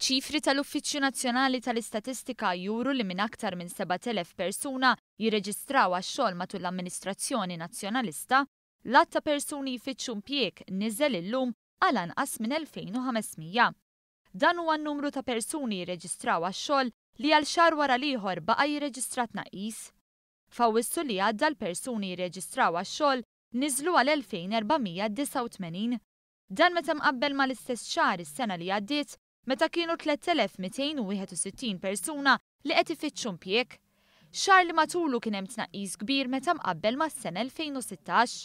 ċifri tal-Uffiċċju Nazzjonali tal-Istatistika juru li minn aktar minn 7,000 persuna jirreġistraw għax-xogħol matul l-Amministrazzjoni Nazzjonalista, l-att ta' persuni jfittxu impjieg niżel illum għal anqas minn 2500. Dan huwa n-numru ta' persuni jirreġistraw għax-xogħol li għal xar wara liħor baqa jirreġistrat naqis. Fawissu li għadda l-persuni jirreġistraw għax-xogħol niżlu għal 2489. Dan meta mqabbel mal istess xar is-sena li għaddiet meta kienu 3261 persuna li qed ifittxu impjieg. Xar li matulu kien hemm tnaqqis kbir meta mqabbel mas-sena 2016.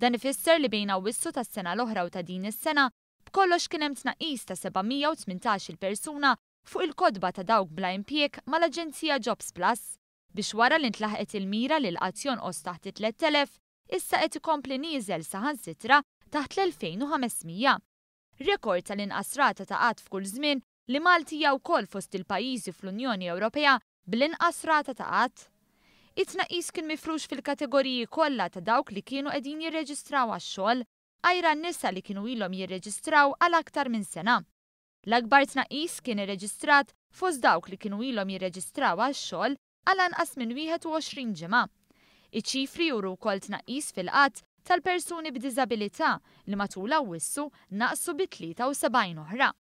Dan ifisser li bejn wissu tas-sena l-oħra u ta' din is-sena b'kollox kien hemm tnaqqis ta' 718 persuna fuq il-kodba ta' dawk bla impjieg mal-Aġenzija Jobs Plus biex wara li ntlaħqet il-mira li l azzjon os taħt 3000 issa qed ikompli nieżel saħan sitra taħt l-2500 rekord tal-inqas rata ta' għad f'kull żmien li Malti hija wkoll fost il-pajjiżi fl-Unjoni Ewropea bl-inqas rata ta' qatt. It-tnaqqis kien mifrux fil-kategoriji kollha ta' dawk li kienu qegħdin jirreġistraw għax-xogħol għajra n-nisa li kienu ilhom jirreġistraw għal aktar minn sena. L-akbar tnaqis kien irreġistrat fost dawk li kienu ilhom jirreġistraw għax-xogħol għal anqas minn 21 ġimgħa. Iċ-ċifri juru wkoll tnaqqis fil-qatt tal-persuni b'diżabilità li matul awwissu naqsu u 73 oħra.